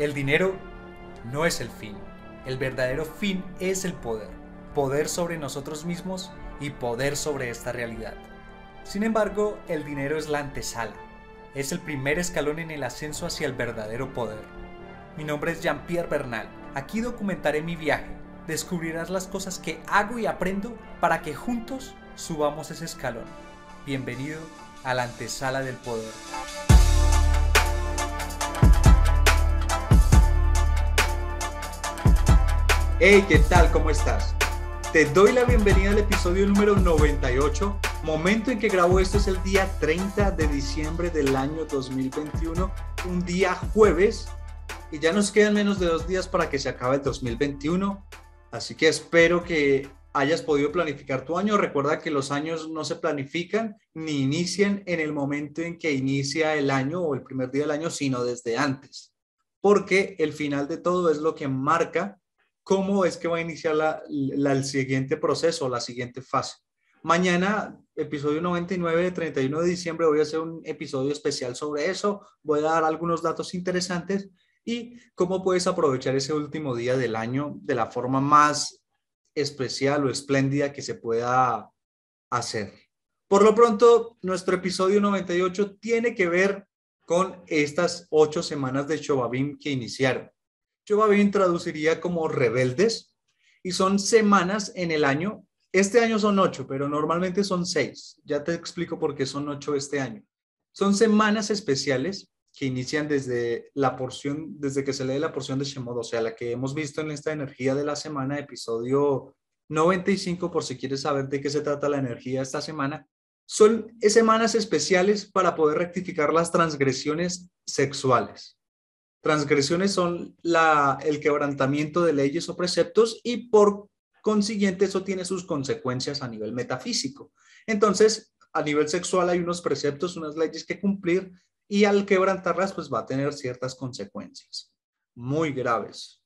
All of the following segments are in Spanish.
El dinero no es el fin. El verdadero fin es el poder. Poder sobre nosotros mismos y poder sobre esta realidad. Sin embargo, el dinero es la antesala. Es el primer escalón en el ascenso hacia el verdadero poder. Mi nombre es Jean-Pierre Bernal. Aquí documentaré mi viaje. Descubrirás las cosas que hago y aprendo para que juntos subamos ese escalón. Bienvenido a la antesala del poder. Hey, ¿qué tal? ¿Cómo estás? Te doy la bienvenida al episodio número 98, momento en que grabo esto es el día 30 de diciembre del año 2021, un día jueves, y ya nos quedan menos de dos días para que se acabe el 2021, así que espero que hayas podido planificar tu año. Recuerda que los años no se planifican ni inician en el momento en que inicia el año o el primer día del año, sino desde antes, porque el final de todo es lo que marca cómo es que va a iniciar el siguiente proceso, la siguiente fase. Mañana, episodio 99 de 31 de diciembre, voy a hacer un episodio especial sobre eso, voy a dar algunos datos interesantes y cómo puedes aprovechar ese último día del año de la forma más especial o espléndida que se pueda hacer. Por lo pronto, nuestro episodio 98 tiene que ver con estas ocho semanas de Shobabim que iniciaron. Yo bien traduciría como rebeldes y son semanas en el año. Este año son ocho, pero normalmente son seis. Ya te explico por qué son ocho este año. Son semanas especiales que inician desde la porción, desde que se lee la porción de Shemod, o sea, la que hemos visto en esta energía de la semana, episodio 95, por si quieres saber de qué se trata la energía esta semana. Son semanas especiales para poder rectificar las transgresiones sexuales. Transgresiones son el quebrantamiento de leyes o preceptos y por consiguiente eso tiene sus consecuencias a nivel metafísico. Entonces, a nivel sexual hay unos preceptos, unas leyes que cumplir y al quebrantarlas pues va a tener ciertas consecuencias muy graves.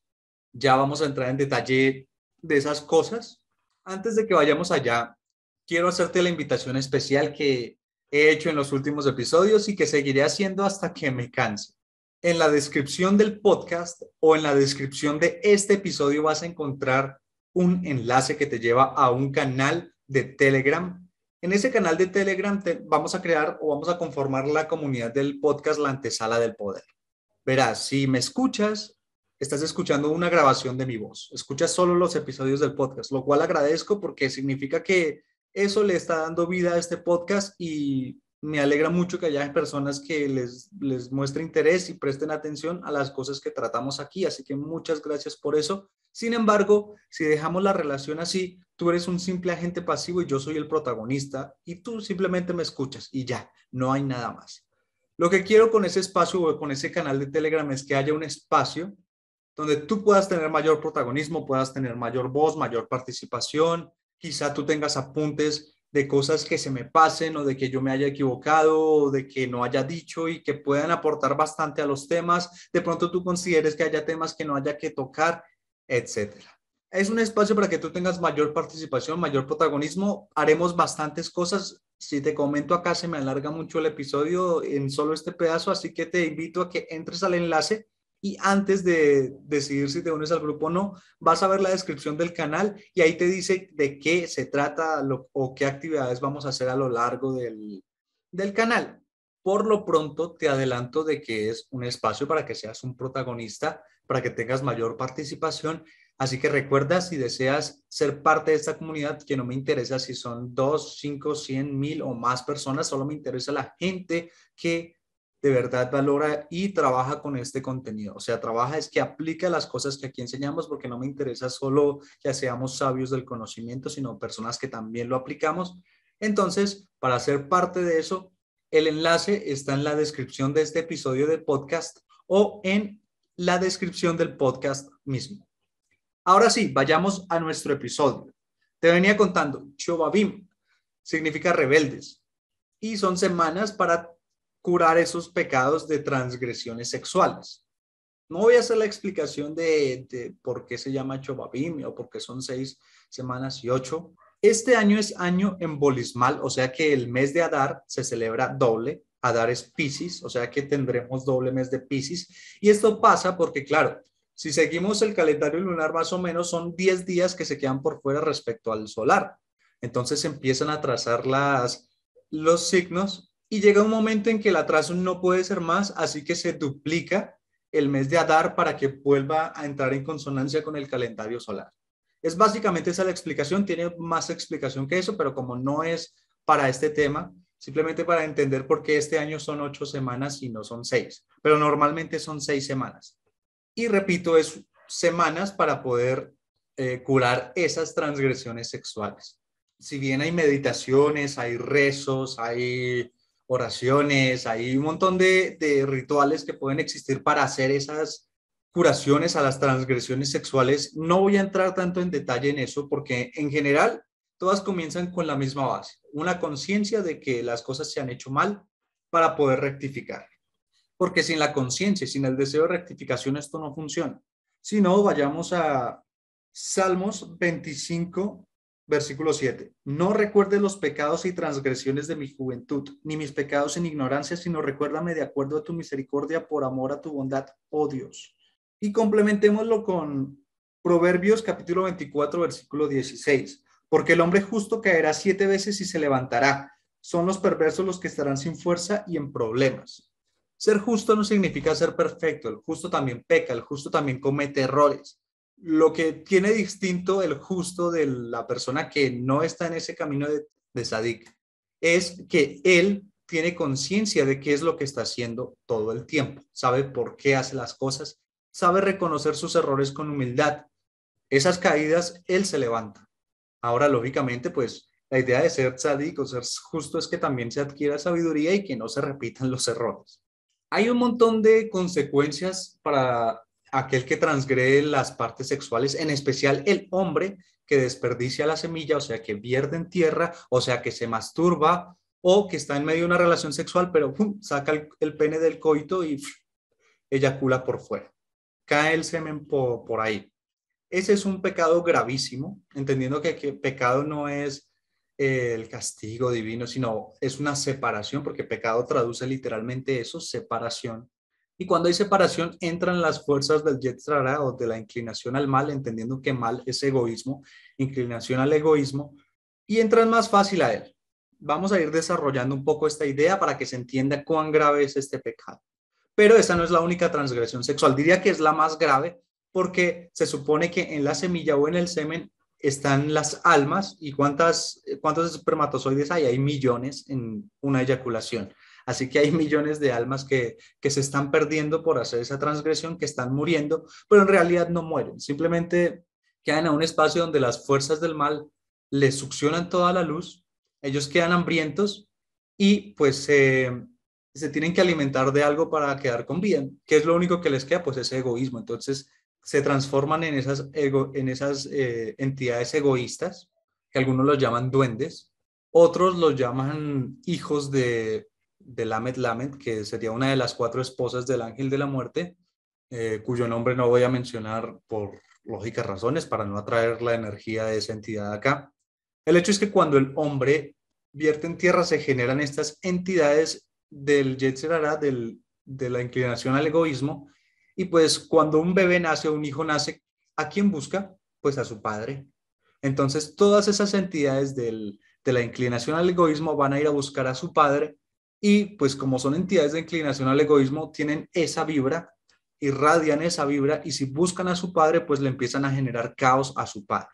Ya vamos a entrar en detalle de esas cosas. Antes de que vayamos allá, quiero hacerte la invitación especial que he hecho en los últimos episodios y que seguiré haciendo hasta que me canse en la descripción del podcast o en la descripción de este episodio vas a encontrar un enlace que te lleva a un canal de Telegram. En ese canal de Telegram vamos a crear o vamos a conformar la comunidad del podcast La Antesala del Poder. Verás, si me escuchas, estás escuchando una grabación de mi voz. Escuchas solo los episodios del podcast, lo cual agradezco porque significa que eso le está dando vida a este podcast y me alegra mucho que haya personas que les, les muestre interés y presten atención a las cosas que tratamos aquí. Así que muchas gracias por eso. Sin embargo, si dejamos la relación así, tú eres un simple agente pasivo y yo soy el protagonista y tú simplemente me escuchas y ya, no hay nada más. Lo que quiero con ese espacio o con ese canal de Telegram es que haya un espacio donde tú puedas tener mayor protagonismo, puedas tener mayor voz, mayor participación, quizá tú tengas apuntes de cosas que se me pasen o de que yo me haya equivocado o de que no haya dicho y que puedan aportar bastante a los temas. De pronto tú consideres que haya temas que no haya que tocar, etcétera. Es un espacio para que tú tengas mayor participación, mayor protagonismo. Haremos bastantes cosas. Si te comento acá, se me alarga mucho el episodio en solo este pedazo, así que te invito a que entres al enlace y antes de decidir si te unes al grupo o no, vas a ver la descripción del canal y ahí te dice de qué se trata o qué actividades vamos a hacer a lo largo del, canal. Por lo pronto, te adelanto de que es un espacio para que seas un protagonista, para que tengas mayor participación. Así que recuerda, si deseas ser parte de esta comunidad, que no me interesa si son 2, 5, 100 mil o más personas, solo me interesa la gente que de verdad valora y trabaja con este contenido. O sea, trabaja es que aplica las cosas que aquí enseñamos porque no me interesa solo que seamos sabios del conocimiento, sino personas que también lo aplicamos. Entonces, para ser parte de eso, el enlace está en la descripción de este episodio de podcast o en la descripción del podcast mismo. Ahora sí, vayamos a nuestro episodio. Te venía contando, Chobabim significa rebeldes y son semanas para curar esos pecados de transgresiones sexuales. No voy a hacer la explicación de, por qué se llama Chobabim o por qué son seis semanas y ocho. Este año es año embolismal, o sea que el mes de Adar se celebra doble. Adar es Pisces, o sea que tendremos doble mes de Pisces. Y esto pasa porque, claro, si seguimos el calendario lunar más o menos, son diez días que se quedan por fuera respecto al solar. Entonces empiezan a trazar las, los signos y llega un momento en que el atraso no puede ser más, así que se duplica el mes de Adar para que vuelva a entrar en consonancia con el calendario solar. Es básicamente esa la explicación, tiene más explicación que eso, pero como no es para este tema, simplemente para entender por qué este año son ocho semanas y no son seis, pero normalmente son seis semanas. Y repito, es semanas para poder eh, curar esas transgresiones sexuales. Si bien hay meditaciones, hay rezos, hay oraciones, hay un montón de, rituales que pueden existir para hacer esas curaciones a las transgresiones sexuales. No voy a entrar tanto en detalle en eso porque en general todas comienzan con la misma base, una conciencia de que las cosas se han hecho mal para poder rectificar. Porque sin la conciencia, sin el deseo de rectificación, esto no funciona. Si no, vayamos a Salmos 25, versículo 7. No recuerdes los pecados y transgresiones de mi juventud, ni mis pecados en ignorancia, sino recuérdame de acuerdo a tu misericordia por amor a tu bondad, oh Dios. Y complementémoslo con Proverbios capítulo 24, versículo 16. Porque el hombre justo caerá siete veces y se levantará. Son los perversos los que estarán sin fuerza y en problemas. Ser justo no significa ser perfecto. El justo también peca, el justo también comete errores lo que tiene distinto el justo de la persona que no está en ese camino de, de es que él tiene conciencia de qué es lo que está haciendo todo el tiempo, sabe por qué hace las cosas, sabe reconocer sus errores con humildad. Esas caídas, él se levanta. Ahora, lógicamente, pues la idea de ser sadí o ser justo, es que también se adquiera sabiduría y que no se repitan los errores. Hay un montón de consecuencias para aquel que transgrede las partes sexuales, en especial el hombre que desperdicia la semilla, o sea, que pierde en tierra, o sea, que se masturba o que está en medio de una relación sexual, pero saca el, pene del coito y eyacula por fuera. Cae el semen por, ahí. Ese es un pecado gravísimo, entendiendo que, pecado no es eh, el castigo divino, sino es una separación, porque pecado traduce literalmente eso, separación y cuando hay separación, entran las fuerzas del jet o de la inclinación al mal, entendiendo que mal es egoísmo, inclinación al egoísmo, y entran más fácil a él. Vamos a ir desarrollando un poco esta idea para que se entienda cuán grave es este pecado. Pero esa no es la única transgresión sexual. Diría que es la más grave porque se supone que en la semilla o en el semen están las almas y cuántas, cuántos espermatozoides hay. Hay millones en una eyaculación. Así que hay millones de almas que, que se están perdiendo por hacer esa transgresión, que están muriendo, pero en realidad no mueren, simplemente quedan a un espacio donde las fuerzas del mal les succionan toda la luz, ellos quedan hambrientos y pues eh, se tienen que alimentar de algo para quedar con vida, que es lo único que les queda, pues ese egoísmo. Entonces se transforman en esas, ego, en esas eh, entidades egoístas, que algunos los llaman duendes, otros los llaman hijos de de Lamed Lamed, que sería una de las cuatro esposas del ángel de la muerte, eh, cuyo nombre no voy a mencionar por lógicas razones para no atraer la energía de esa entidad acá. El hecho es que cuando el hombre vierte en tierra se generan estas entidades del Yetzer de la inclinación al egoísmo, y pues cuando un bebé nace, o un hijo nace, ¿a quién busca? Pues a su padre. Entonces todas esas entidades de la inclinación al egoísmo van a ir a buscar a su padre y pues como son entidades de inclinación al egoísmo, tienen esa vibra, irradian esa vibra y si buscan a su padre, pues le empiezan a generar caos a su padre.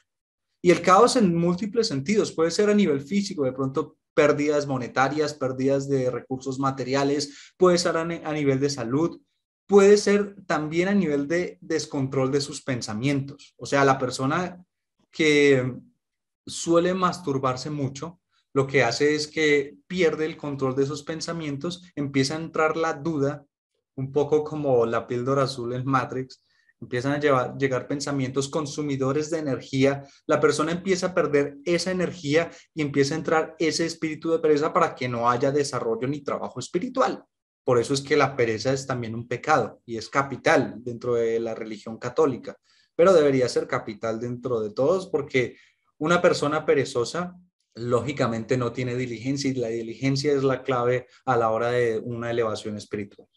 Y el caos en múltiples sentidos, puede ser a nivel físico, de pronto pérdidas monetarias, pérdidas de recursos materiales, puede ser a, a nivel de salud, puede ser también a nivel de descontrol de sus pensamientos. O sea, la persona que suele masturbarse mucho, lo que hace es que pierde el control de esos pensamientos, empieza a entrar la duda, un poco como la píldora azul en Matrix, empiezan a llevar, llegar pensamientos consumidores de energía, la persona empieza a perder esa energía y empieza a entrar ese espíritu de pereza para que no haya desarrollo ni trabajo espiritual. Por eso es que la pereza es también un pecado y es capital dentro de la religión católica, pero debería ser capital dentro de todos porque una persona perezosa lógicamente no tiene diligencia y la diligencia es la clave a la hora de una elevación espiritual.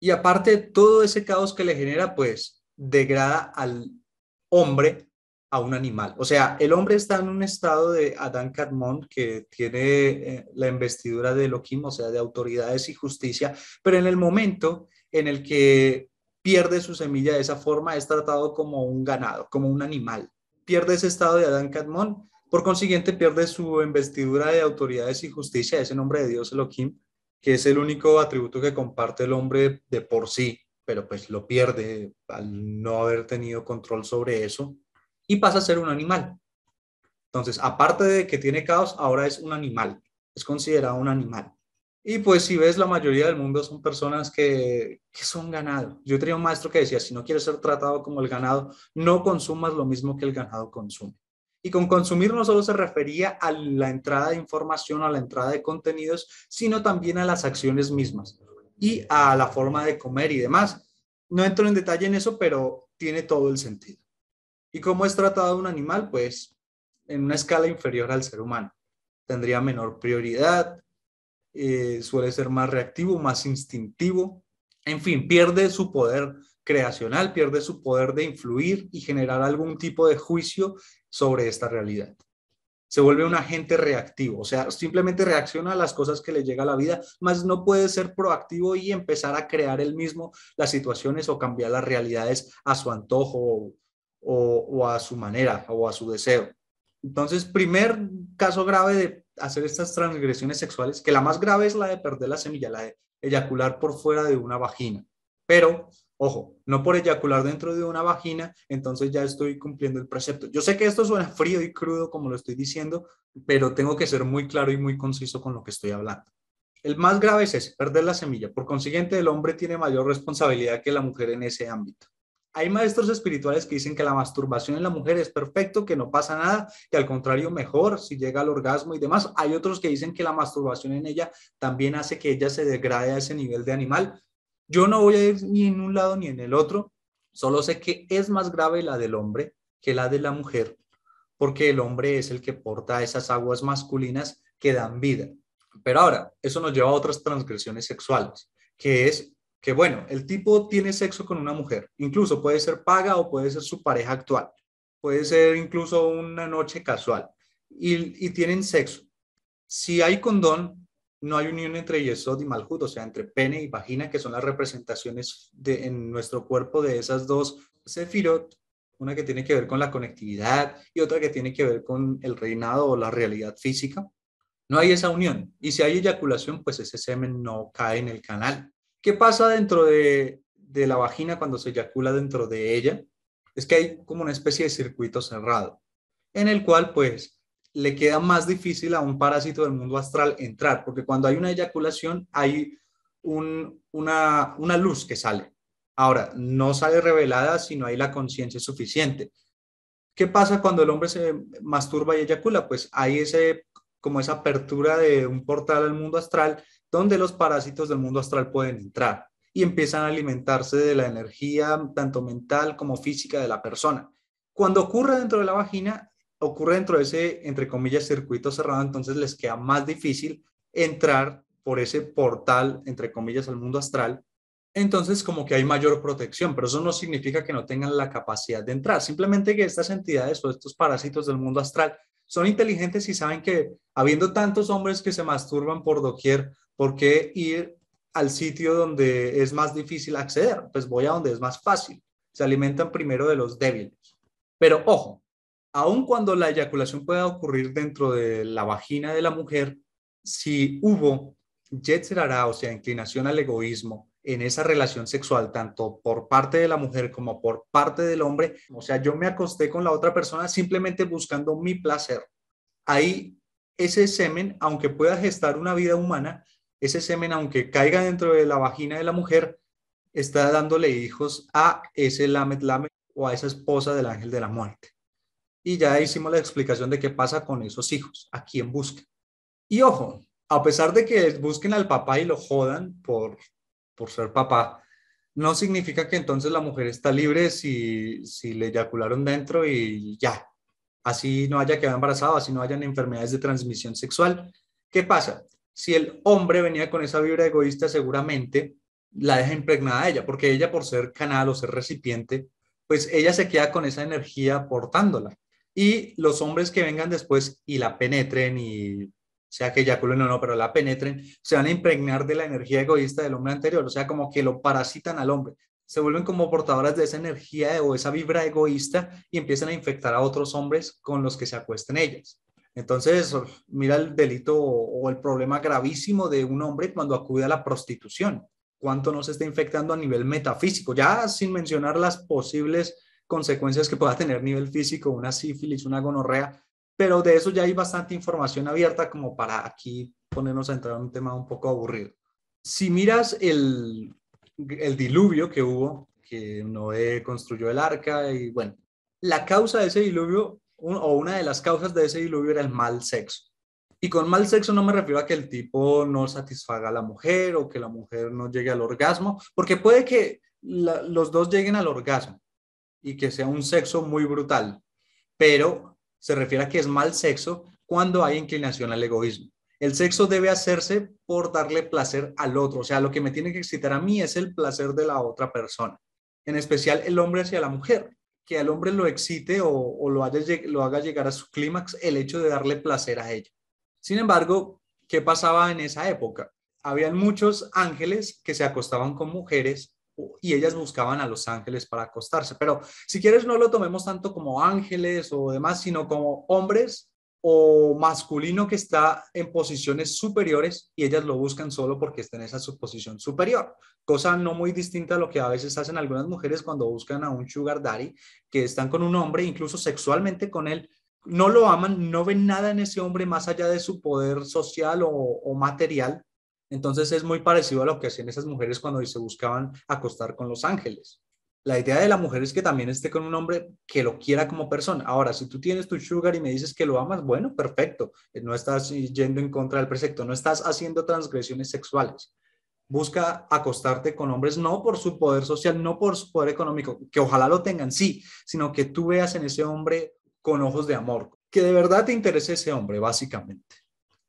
Y aparte todo ese caos que le genera, pues degrada al hombre a un animal. O sea, el hombre está en un estado de Adán Cadmón que tiene eh, la investidura de Elohim, o sea, de autoridades y justicia, pero en el momento en el que pierde su semilla de esa forma, es tratado como un ganado, como un animal. Pierde ese estado de Adán Cadmón por consiguiente, pierde su investidura de autoridades y justicia, ese nombre de Dios Elohim, que es el único atributo que comparte el hombre de por sí, pero pues lo pierde al no haber tenido control sobre eso y pasa a ser un animal. Entonces, aparte de que tiene caos, ahora es un animal, es considerado un animal. Y pues si ves, la mayoría del mundo son personas que, que, son ganado. Yo tenía un maestro que decía, si no quieres ser tratado como el ganado, no consumas lo mismo que el ganado consume. Y con consumir no solo se refería a la entrada de información, a la entrada de contenidos, sino también a las acciones mismas y a la forma de comer y demás. No entro en detalle en eso, pero tiene todo el sentido. ¿Y cómo es tratado un animal? Pues en una escala inferior al ser humano. Tendría menor prioridad, eh, suele ser más reactivo, más instintivo, en fin, pierde su poder creacional, pierde su poder de influir y generar algún tipo de juicio sobre esta realidad. Se vuelve un agente reactivo, o sea, simplemente reacciona a las cosas que le llega a la vida, más no puede ser proactivo y empezar a crear él mismo las situaciones o cambiar las realidades a su antojo o, o a su manera o a su deseo. Entonces, primer caso grave de hacer estas transgresiones sexuales, que la más grave es la de perder la semilla, la de eyacular por fuera de una vagina. Pero Ojo, no por eyacular dentro de una vagina, entonces ya estoy cumpliendo el precepto. Yo sé que esto suena frío y crudo como lo estoy diciendo, pero tengo que ser muy claro y muy conciso con lo que estoy hablando. El más grave es ese, perder la semilla. Por consiguiente, el hombre tiene mayor responsabilidad que la mujer en ese ámbito. Hay maestros espirituales que dicen que la masturbación en la mujer es perfecto, que no pasa nada, que al contrario mejor si llega al orgasmo y demás. Hay otros que dicen que la masturbación en ella también hace que ella se degrade a ese nivel de animal. Yo no voy a ir ni en un lado ni en el otro, solo sé que es más grave la del hombre que la de la mujer, porque el hombre es el que porta esas aguas masculinas que dan vida. Pero ahora, eso nos lleva a otras transgresiones sexuales, que es que, bueno, el tipo tiene sexo con una mujer, incluso puede ser paga o puede ser su pareja actual, puede ser incluso una noche casual, y, tienen sexo. Si hay condón, no hay unión entre Yesod y Malhut, o sea, entre pene y vagina, que son las representaciones en nuestro cuerpo de esas dos sefirot, una que tiene que ver con la conectividad y otra que tiene que ver con el reinado o la realidad física. No hay esa unión. Y si hay eyaculación, pues ese semen no cae en el canal. ¿Qué pasa dentro de, de la vagina cuando se eyacula dentro de ella? Es que hay como una especie de circuito cerrado, en el cual pues le queda más difícil a un parásito del mundo astral entrar, porque cuando hay una eyaculación hay una, una luz que sale. Ahora, no sale revelada si no hay la conciencia suficiente. ¿Qué pasa cuando el hombre se masturba y eyacula? Pues hay ese, como esa apertura de un portal al mundo astral donde los parásitos del mundo astral pueden entrar y empiezan a alimentarse de la energía tanto mental como física de la persona. Cuando ocurre dentro de la vagina, ocurre dentro de ese, entre comillas, circuito cerrado, entonces les queda más difícil entrar por ese portal, entre comillas, al mundo astral. Entonces, como que hay mayor protección, pero eso no significa que no tengan la capacidad de entrar, simplemente que estas entidades o estos parásitos del mundo astral son inteligentes y saben que habiendo tantos hombres que se masturban por doquier, ¿por qué ir al sitio donde es más difícil acceder? Pues voy a donde es más fácil. Se alimentan primero de los débiles. Pero ojo, aun cuando la eyaculación pueda ocurrir dentro de la vagina de la mujer, si hubo yetzerara, o sea, inclinación al egoísmo en esa relación sexual, tanto por parte de la mujer como por parte del hombre, o sea, yo me acosté con la otra persona simplemente buscando mi placer. Ahí ese semen, aunque pueda gestar una vida humana, ese semen, aunque caiga dentro de la vagina de la mujer, está dándole hijos a ese lamet lamet o a esa esposa del ángel de la muerte y ya hicimos la explicación de qué pasa con esos hijos, a quién buscan. Y ojo, a pesar de que busquen al papá y lo jodan por, por ser papá, no significa que entonces la mujer está libre si, si le eyacularon dentro y ya. Así no haya quedado embarazada, así no hayan enfermedades de transmisión sexual. ¿Qué pasa? Si el hombre venía con esa vibra egoísta, seguramente la deja impregnada a ella, porque ella por ser canal o ser recipiente, pues ella se queda con esa energía portándola y los hombres que vengan después y la penetren y sea que eyaculen o no, pero la penetren, se van a impregnar de la energía egoísta del hombre anterior, o sea, como que lo parasitan al hombre, se vuelven como portadoras de esa energía o esa vibra egoísta y empiezan a infectar a otros hombres con los que se acuesten ellas. Entonces, mira el delito o el problema gravísimo de un hombre cuando acude a la prostitución. ¿Cuánto nos está infectando a nivel metafísico? Ya sin mencionar las posibles consecuencias que pueda tener nivel físico, una sífilis, una gonorrea, pero de eso ya hay bastante información abierta como para aquí ponernos a entrar en un tema un poco aburrido. Si miras el, diluvio que hubo, que Noé construyó el arca y bueno, la causa de ese diluvio o una de las causas de ese diluvio era el mal sexo. Y con mal sexo no me refiero a que el tipo no satisfaga a la mujer o que la mujer no llegue al orgasmo, porque puede que los dos lleguen al orgasmo, y que sea un sexo muy brutal, pero se refiere a que es mal sexo cuando hay inclinación al egoísmo. El sexo debe hacerse por darle placer al otro, o sea, lo que me tiene que excitar a mí es el placer de la otra persona, en especial el hombre hacia la mujer, que al hombre lo excite o, lo, lo haga llegar a su clímax el hecho de darle placer a ella. Sin embargo, ¿qué pasaba en esa época? Habían muchos ángeles que se acostaban con mujeres y ellas buscaban a los ángeles para acostarse. Pero si quieres, no lo tomemos tanto como ángeles o demás, sino como hombres o masculino que está en posiciones superiores y ellas lo buscan solo porque está en esa suposición superior, cosa no muy distinta a lo que a veces hacen algunas mujeres cuando buscan a un sugar daddy, que están con un hombre, incluso sexualmente con él, no lo aman, no ven nada en ese hombre más allá de su poder social o, o material, entonces es muy parecido a lo que hacían esas mujeres cuando se buscaban acostar con los ángeles. La idea de la mujer es que también esté con un hombre que lo quiera como persona. Ahora, si tú tienes tu sugar y me dices que lo amas, bueno, perfecto. Eh, no estás yendo en contra del precepto, no estás haciendo transgresiones sexuales. Busca acostarte con hombres no por su poder social, no por su poder económico, que ojalá lo tengan, sí, sino que tú veas en ese hombre con ojos de amor, que de verdad te interese ese hombre, básicamente.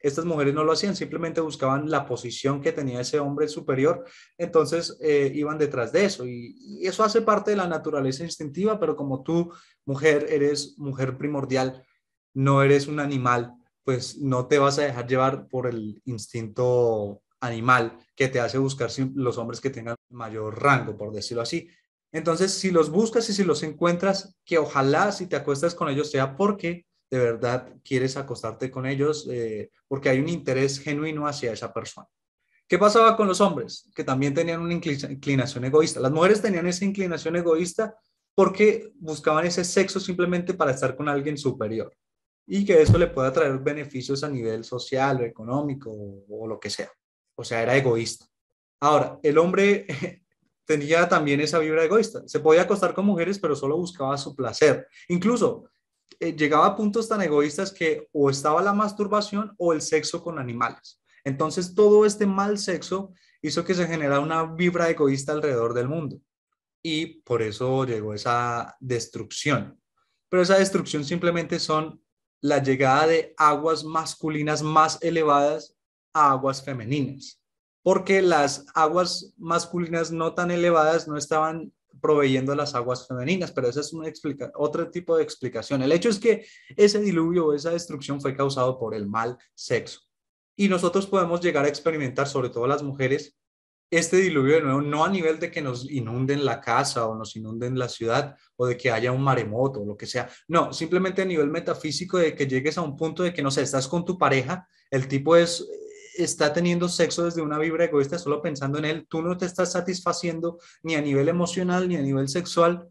Estas mujeres no lo hacían, simplemente buscaban la posición que tenía ese hombre superior, entonces eh, iban detrás de eso. Y, y, eso hace parte de la naturaleza instintiva, pero como tú, mujer, eres mujer primordial, no eres un animal, pues no te vas a dejar llevar por el instinto animal que te hace buscar los hombres que tengan mayor rango, por decirlo así. Entonces, si los buscas y si los encuentras, que ojalá si te acuestas con ellos sea porque de verdad quieres acostarte con ellos eh, porque hay un interés genuino hacia esa persona. ¿Qué pasaba con los hombres? Que también tenían una inclinación egoísta. Las mujeres tenían esa inclinación egoísta porque buscaban ese sexo simplemente para estar con alguien superior y que eso le pueda traer beneficios a nivel social o económico o lo que sea. O sea, era egoísta. Ahora, el hombre tenía también esa vibra egoísta. Se podía acostar con mujeres, pero solo buscaba su placer. Incluso eh, llegaba a puntos tan egoístas que o estaba la masturbación o el sexo con animales. Entonces todo este mal sexo hizo que se generara una vibra egoísta alrededor del mundo y por eso llegó esa destrucción. Pero esa destrucción simplemente son la llegada de aguas masculinas más elevadas a aguas femeninas, porque las aguas masculinas no tan elevadas no estaban proveyendo las aguas femeninas, pero esa es una otro tipo de explicación. El hecho es que ese diluvio, esa destrucción fue causado por el mal sexo. Y nosotros podemos llegar a experimentar, sobre todo las mujeres, este diluvio de nuevo, no a nivel de que nos inunden la casa o nos inunden la ciudad o de que haya un maremoto o lo que sea, no, simplemente a nivel metafísico de que llegues a un punto de que, no sé, estás con tu pareja, el tipo es está teniendo sexo desde una vibra egoísta, solo pensando en él, tú no te estás satisfaciendo ni a nivel emocional ni a nivel sexual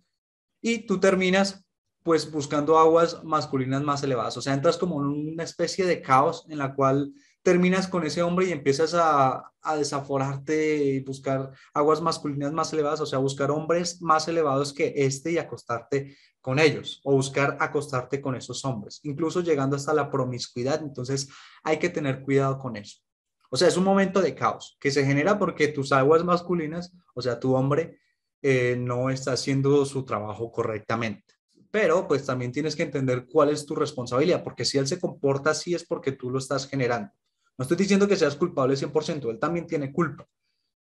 y tú terminas pues buscando aguas masculinas más elevadas. O sea, entras como en una especie de caos en la cual terminas con ese hombre y empiezas a, a, desaforarte y buscar aguas masculinas más elevadas, o sea, buscar hombres más elevados que este y acostarte con ellos, o buscar acostarte con esos hombres, incluso llegando hasta la promiscuidad. Entonces, hay que tener cuidado con eso. O sea, es un momento de caos que se genera porque tus aguas masculinas, o sea, tu hombre, eh, no está haciendo su trabajo correctamente. Pero pues también tienes que entender cuál es tu responsabilidad, porque si él se comporta así es porque tú lo estás generando. No estoy diciendo que seas culpable 100%, él también tiene culpa.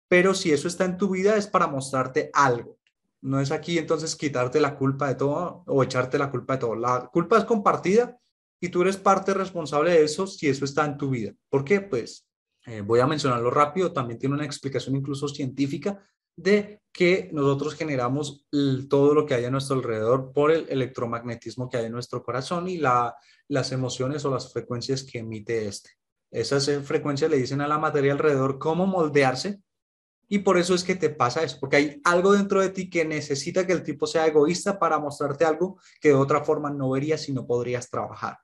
Pero si eso está en tu vida es para mostrarte algo. No es aquí entonces quitarte la culpa de todo o echarte la culpa de todo. La culpa es compartida y tú eres parte responsable de eso si eso está en tu vida. ¿Por qué? Pues eh, voy a mencionarlo rápido, también tiene una explicación incluso científica de que nosotros generamos todo lo que hay a nuestro alrededor por el electromagnetismo que hay en nuestro corazón y las emociones o las frecuencias que emite este. Esas eh, frecuencias le dicen a la materia alrededor cómo moldearse y por eso es que te pasa eso, porque hay algo dentro de ti que necesita que el tipo sea egoísta para mostrarte algo que de otra forma no verías y no podrías trabajar.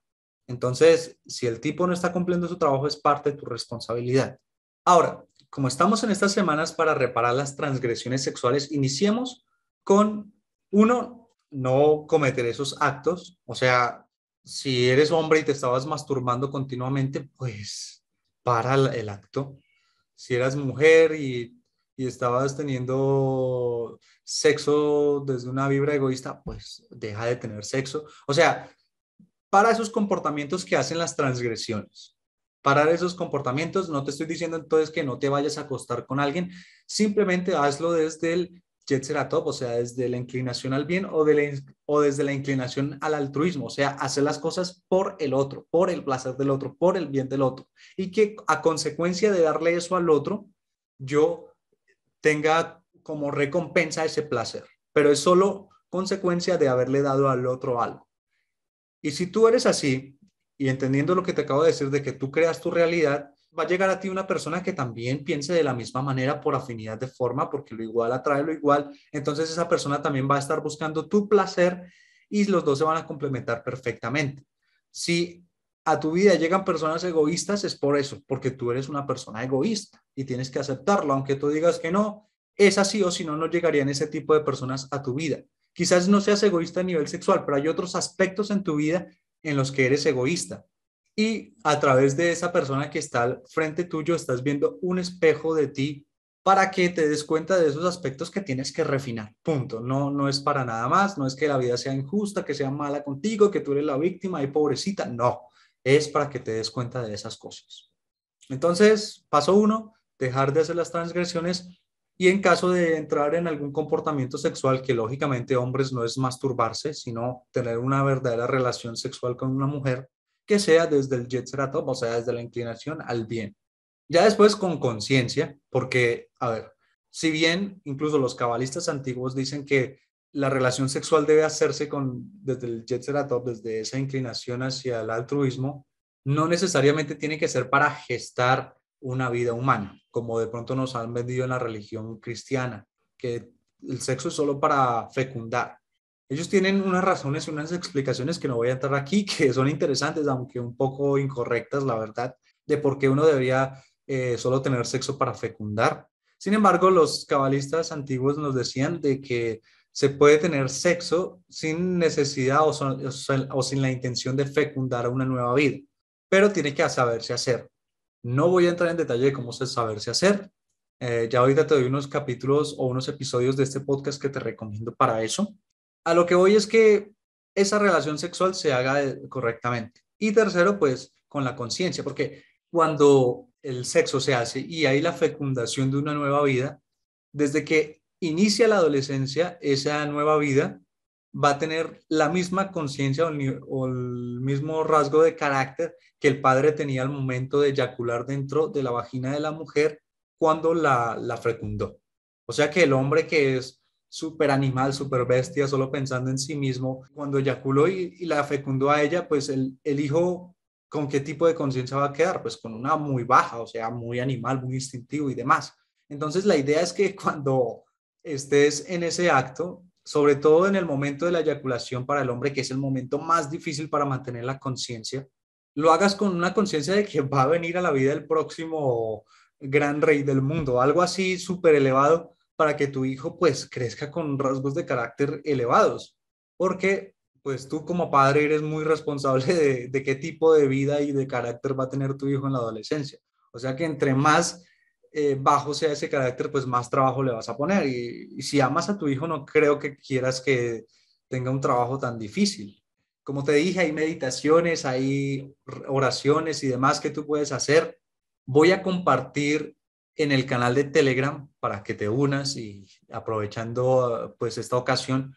Entonces, si el tipo no está cumpliendo su trabajo, es parte de tu responsabilidad. Ahora, como estamos en estas semanas para reparar las transgresiones sexuales, iniciemos con, uno, no cometer esos actos. O sea, si eres hombre y te estabas masturbando continuamente, pues para el acto. Si eras mujer y, estabas teniendo sexo desde una vibra egoísta, pues deja de tener sexo. O sea, para esos comportamientos que hacen las transgresiones. para esos comportamientos, no te estoy diciendo entonces que no te vayas a acostar con alguien, simplemente hazlo desde el jet top o sea, desde la inclinación al bien o, o desde la inclinación al altruismo, o sea, hacer las cosas por el otro, por el placer del otro, por el bien del otro. Y que a consecuencia de darle eso al otro, yo tenga como recompensa ese placer, pero es solo consecuencia de haberle dado al otro algo. Y si tú eres así, y entendiendo lo que te acabo de decir de que tú creas tu realidad, va a llegar a ti una persona que también piense de la misma manera por afinidad de forma, porque lo igual atrae lo igual. Entonces esa persona también va a estar buscando tu placer y los dos se van a complementar perfectamente. Si a tu vida llegan personas egoístas es por eso, porque tú eres una persona egoísta y tienes que aceptarlo, aunque tú digas que no, es así o si no, no llegarían ese tipo de personas a tu vida. Quizás no seas egoísta a nivel sexual, pero hay otros aspectos en tu vida en los que eres egoísta. Y a través de esa persona que está al frente tuyo, estás viendo un espejo de ti para que te des cuenta de esos aspectos que tienes que refinar. Punto. No, no es para nada más, no es que la vida sea injusta, que sea mala contigo, que tú eres la víctima y pobrecita. No, es para que te des cuenta de esas cosas. Entonces, paso uno, dejar de hacer las transgresiones y en caso de entrar en algún comportamiento sexual, que lógicamente hombres no es masturbarse, sino tener una verdadera relación sexual con una mujer, que sea desde el jet o sea, desde la inclinación al bien. Ya después con conciencia, porque, a ver, si bien incluso los cabalistas antiguos dicen que la relación sexual debe hacerse con, desde el jetseratop, desde esa inclinación hacia el altruismo, no necesariamente tiene que ser para gestar una vida humana, como de pronto nos han vendido en la religión cristiana, que el sexo es solo para fecundar. Ellos tienen unas razones y unas explicaciones que no voy a entrar aquí, que son interesantes, aunque un poco incorrectas, la verdad, de por qué uno debería eh, solo tener sexo para fecundar. Sin embargo, los cabalistas antiguos nos decían de que se puede tener sexo sin necesidad o, sin la intención de fecundar a una nueva vida, pero tiene que saberse hacer. No voy a entrar en detalle de cómo saberse hacer. Eh, ya ahorita te doy unos capítulos o unos episodios de este podcast que te recomiendo para eso. A lo que voy es que esa relación sexual se haga eh, correctamente. Y tercero, pues con la conciencia, porque cuando el sexo se hace y hay la fecundación de una nueva vida, desde que inicia la adolescencia, esa nueva vida va a tener la misma conciencia o, el mismo rasgo de carácter que el padre tenía al momento de eyacular dentro de la vagina de la mujer cuando la, la fecundó. O sea que el hombre que es súper animal, súper bestia, solo pensando en sí mismo, cuando eyaculó y, la fecundó a ella, pues el, el hijo, ¿con qué tipo de conciencia va a quedar? Pues con una muy baja, o sea, muy animal, muy instintivo y demás. Entonces la idea es que cuando estés en ese acto, sobre todo en el momento de la eyaculación para el hombre, que es el momento más difícil para mantener la conciencia, lo hagas con una conciencia de que va a venir a la vida el próximo gran rey del mundo, algo así súper elevado para que tu hijo pues crezca con rasgos de carácter elevados, porque pues tú como padre eres muy responsable de, de qué tipo de vida y de carácter va a tener tu hijo en la adolescencia. O sea que entre más eh, bajo sea ese carácter, pues más trabajo le vas a poner. Y, si amas a tu hijo, no creo que quieras que tenga un trabajo tan difícil. Como te dije, hay meditaciones, hay oraciones y demás que tú puedes hacer. Voy a compartir en el canal de Telegram para que te unas y aprovechando pues esta ocasión.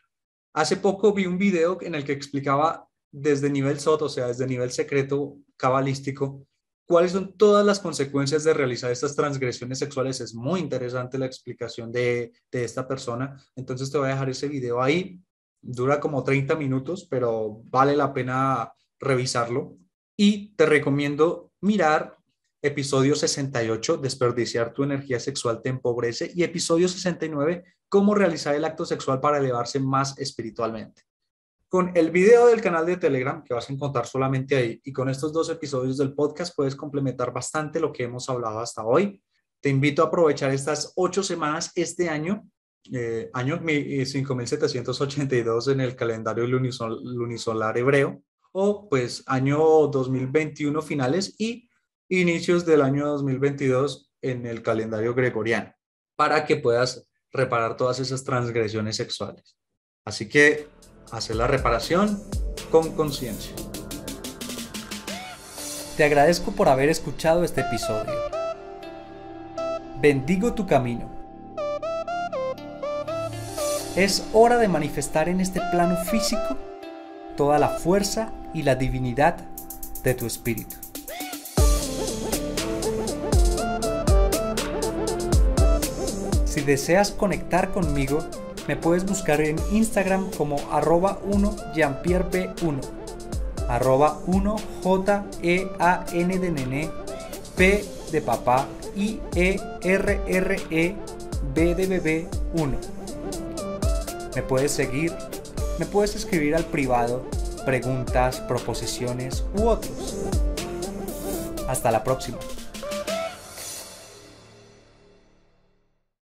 Hace poco vi un video en el que explicaba desde nivel soto o sea, desde nivel secreto cabalístico, ¿Cuáles son todas las consecuencias de realizar estas transgresiones sexuales? Es muy interesante la explicación de, esta persona. Entonces te voy a dejar ese video ahí. Dura como 30 minutos, pero vale la pena revisarlo. Y te recomiendo mirar episodio 68, desperdiciar tu energía sexual te empobrece, y episodio 69, cómo realizar el acto sexual para elevarse más espiritualmente. Con el video del canal de Telegram que vas a encontrar solamente ahí y con estos dos episodios del podcast puedes complementar bastante lo que hemos hablado hasta hoy. Te invito a aprovechar estas ocho semanas este año, eh, año 5782 eh, en el calendario lunisolar hebreo o pues año 2021 finales y inicios del año 2022 en el calendario gregoriano para que puedas reparar todas esas transgresiones sexuales. Así que hacer la reparación con conciencia. Te agradezco por haber escuchado este episodio. Bendigo tu camino. Es hora de manifestar en este plano físico toda la fuerza y la divinidad de tu espíritu. Si deseas conectar conmigo, me puedes buscar en Instagram como arroba 1 p 1 Arroba 1 n de p de papá, i e r r e b de 1. Me puedes seguir, me puedes escribir al privado preguntas, proposiciones u otros. Hasta la próxima.